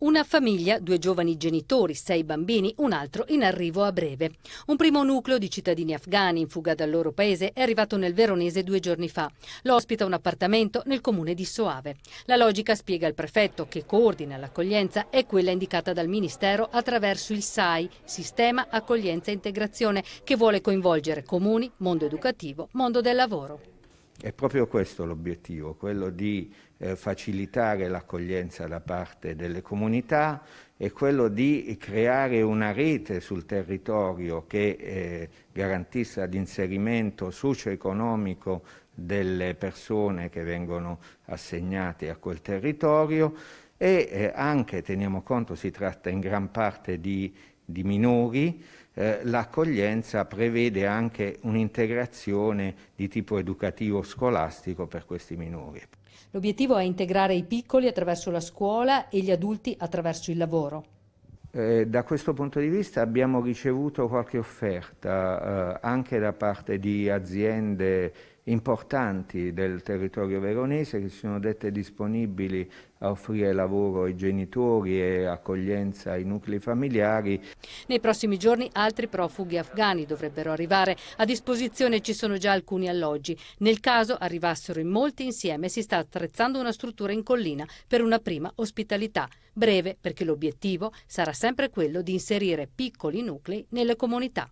Una famiglia, due giovani genitori, sei bambini, un altro in arrivo a breve. Un primo nucleo di cittadini afghani in fuga dal loro paese è arrivato nel Veronese due giorni fa. Lo ospita un appartamento nel comune di Soave. La logica, spiega il prefetto, che coordina l'accoglienza, è quella indicata dal Ministero attraverso il SAI, Sistema Accoglienza e Integrazione, che vuole coinvolgere comuni, mondo educativo, mondo del lavoro. È proprio questo l'obiettivo, quello di eh, facilitare l'accoglienza da parte delle comunità e quello di creare una rete sul territorio che eh, garantisse l'inserimento socio-economico delle persone che vengono assegnate a quel territorio e eh, anche, teniamo conto, si tratta in gran parte di di minori, eh, l'accoglienza prevede anche un'integrazione di tipo educativo scolastico per questi minori. L'obiettivo è integrare i piccoli attraverso la scuola e gli adulti attraverso il lavoro. Eh, da questo punto di vista abbiamo ricevuto qualche offerta eh, anche da parte di aziende importanti del territorio veronese che si sono dette disponibili a offrire lavoro ai genitori e accoglienza ai nuclei familiari. Nei prossimi giorni altri profughi afghani dovrebbero arrivare. A disposizione ci sono già alcuni alloggi. Nel caso arrivassero in molti insieme si sta attrezzando una struttura in collina per una prima ospitalità. Breve perché l'obiettivo sarà sempre quello di inserire piccoli nuclei nelle comunità.